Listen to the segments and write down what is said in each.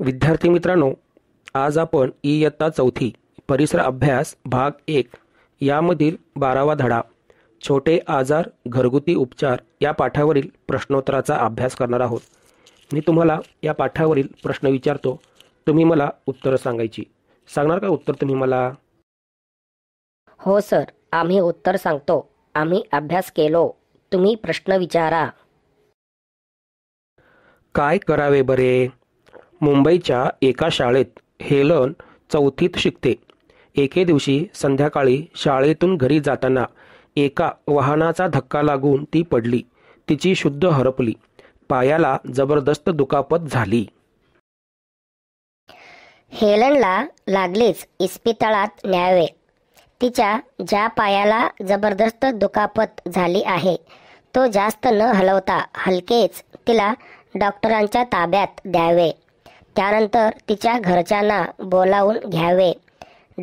विद्यार्थी मित्रांनो आज आपण इयत्ता चौथी परिसर अभ्यास भाग एक यामधील बारावा धडा छोटे आजार घरगुती उपचार या पाठावरील प्रश्नोत्तराचा अभ्यास करणार आहोत मी तुम्हाला या पाठावरील प्रश्न विचारतो तुम्ही मला उत्तरं सांगायची सांगणार का उत्तर तुम्ही मला हो सर आम्ही उत्तर सांगतो आम्ही अभ्यास केलो तुम्ही प्रश्न विचारा काय करावे बरे मुंबईच्या एका शाळेत हेलन चौथीत शिकते एके दिवशी संध्याकाळी शाळेतून घरी जाताना एका वाहनाचा धक्का लागून ती पडली तिची शुद्ध हरपली पायाला जबरदस्त दुखापत झाली हेलनला लागलेच इस्पितळात न्यावे तिच्या ज्या पायाला जबरदस्त दुखापत झाली आहे तो जास्त न हलवता हलकेच तिला डॉक्टरांच्या ताब्यात द्यावे त्यानंतर तिच्या घरच्यांना बोलावून घ्यावे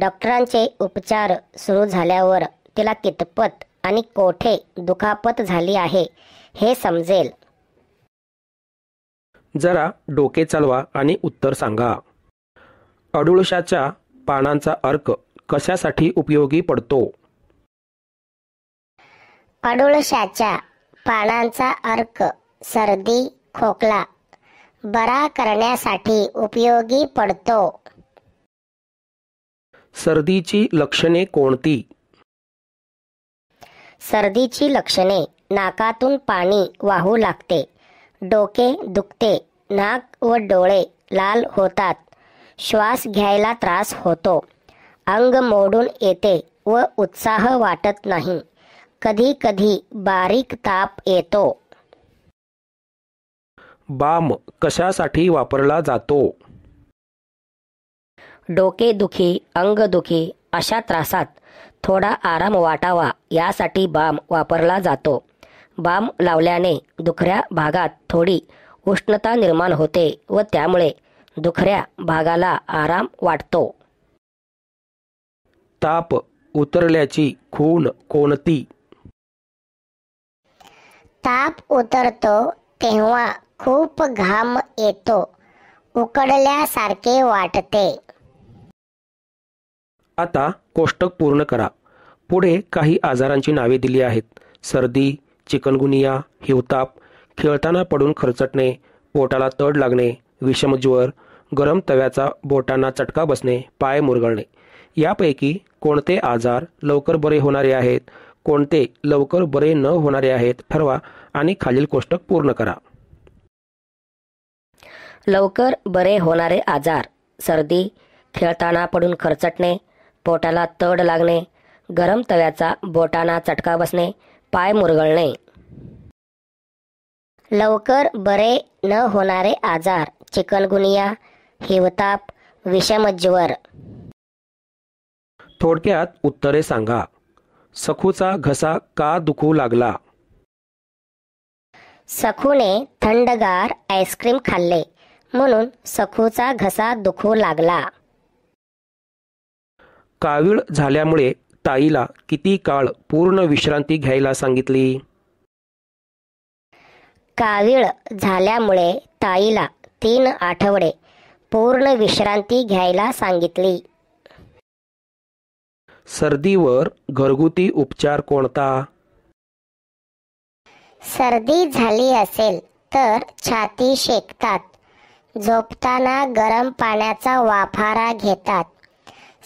डॉक्टरांचे उपचार सुरू झाल्यावर तिला कितपत आणि कोठे दुखापत झाली आहे हे समजेल जरा डोके चालवा आणि उत्तर सांगा अडुळशाच्या पानांचा अर्क कशासाठी उपयोगी पडतो अडुळशाच्या पानांचा अर्क सर्दी खोकला बरा करण्यासाठी उपयोगी पडतो सर्दीची लक्षणे कोणती सर्दीची लक्षणे नाकातून पाणी वाहू लागते डोके दुखते नाक व डोळे लाल होतात श्वास घ्यायला त्रास होतो अंग मोडून येते व उत्साह वाटत नाही कधी कधी बारीक ताप येतो बाम कशासाठी वापरला जातो डोकेदुखी अंगदुखी अशा त्रासात थोडा आराम वाटावा यासाठी बाम वापरला जातो बाम लावल्याने दुखऱ्या भागात थोडी उष्णता निर्माण होते व त्यामुळे दुखऱ्या भागाला आराम वाटतो ताप उतरल्याची खून कोणती ताप उतरतो तेव्हा खूप घाम येतो उकडल्यासारखे वाटते आता कोष्टक पूर्ण करा पुढे काही आजारांची नावे दिली आहेत सर्दी चिकनगुनिया हिवताप खेळताना पडून खरचटणे पोटाला तड लागणे विषमज्वर गरम तव्याचा बोटांना चटका बसणे पाय मुरगळणे यापैकी कोणते आजार लवकर बरे होणारे आहेत कोणते लवकर बरे न होणारे आहेत ठरवा आणि खालील कोष्टक पूर्ण करा लवकर बरे होणारे आजार सर्दी खेळताना पडून खरचटणे पोटाला तड लागणे गरम तव्याचा बोटाना चटका बसणे पाय मुरगळणे लवकर बरे न होणारे आजार चिकनगुनिया हिवताप विषमज्वर थोडक्यात उत्तरे सांगा सखूचा घसा का दुखू लागला सखूने थंडगार आईस्क्रीम खाल्ले म्हणून सखूचा घसा दुखू लागला कावीळ झाल्यामुळे ताईला किती काळ पूर्ण विश्रांती घ्यायला सांगितली कावीळ झाल्यामुळे ताईला तीन आठवडे पूर्ण विश्रांती घ्यायला सांगितली सर्दीवर घरगुती उपचार कोणता सर्दी झाली असेल तर छाती शेकतात झोपताना गरम पाण्याचा वाफारा घेतात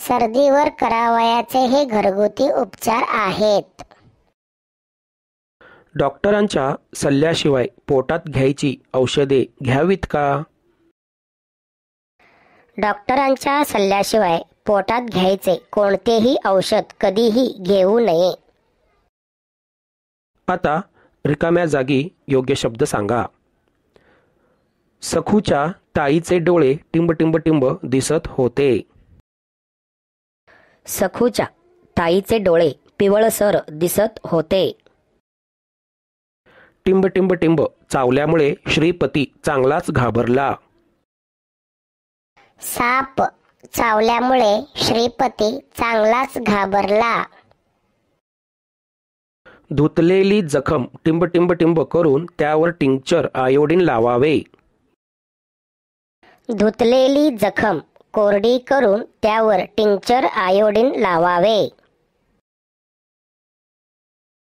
सर्दीवर करावयाचे हे घरगुती उपचार आहेत डॉक्टरांच्या सल्ल्याशिवाय पोटात घ्यायची औषधे घ्यावीत का डॉक्टरांच्या सल्ल्याशिवाय पोटात घ्यायचे कोणतेही औषध कधीही घेऊ नये आता रिकाम्या जागी योग्य शब्द सांगा सखूच्या ताईचे डोळे टिंब टिंब टिंब दिसत होते सखूच्या ताईचे डोळे पिवळसर दिसत होते टिंब टिंब टिंब चावल्यामुळे श्रीपती चांगलाच घाबरला साप चावल्यामुळे श्रीपती चांगलाच घाबरला धुतलेली जखम टिंब टिंब करून त्यावर टिंक्चर आयोडीन लावावे धुतलेली जखम कोरडी करून त्यावर टिंचर आयोडीन लावावे